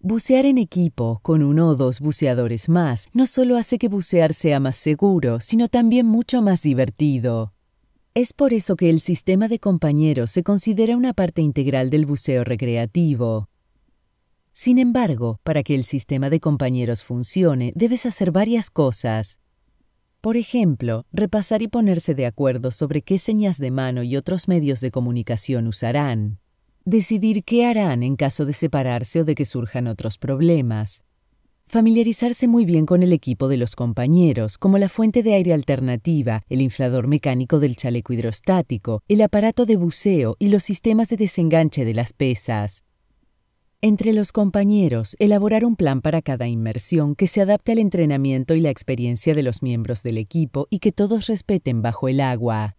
Bucear en equipo, con uno o dos buceadores más, no solo hace que bucear sea más seguro, sino también mucho más divertido. Es por eso que el sistema de compañeros se considera una parte integral del buceo recreativo. Sin embargo, para que el sistema de compañeros funcione, debes hacer varias cosas. Por ejemplo, repasar y ponerse de acuerdo sobre qué señas de mano y otros medios de comunicación usarán decidir qué harán en caso de separarse o de que surjan otros problemas, familiarizarse muy bien con el equipo de los compañeros, como la fuente de aire alternativa, el inflador mecánico del chaleco hidrostático, el aparato de buceo y los sistemas de desenganche de las pesas. Entre los compañeros, elaborar un plan para cada inmersión que se adapte al entrenamiento y la experiencia de los miembros del equipo y que todos respeten bajo el agua.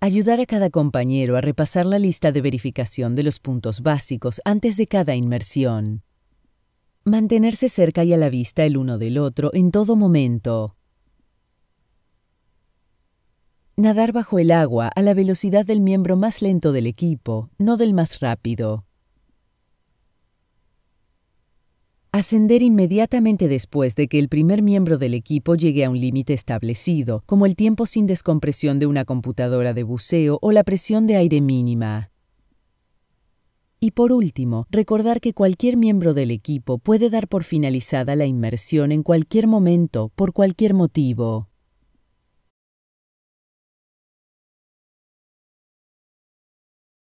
Ayudar a cada compañero a repasar la lista de verificación de los puntos básicos antes de cada inmersión. Mantenerse cerca y a la vista el uno del otro en todo momento. Nadar bajo el agua a la velocidad del miembro más lento del equipo, no del más rápido. ascender inmediatamente después de que el primer miembro del equipo llegue a un límite establecido, como el tiempo sin descompresión de una computadora de buceo o la presión de aire mínima. Y por último, recordar que cualquier miembro del equipo puede dar por finalizada la inmersión en cualquier momento, por cualquier motivo.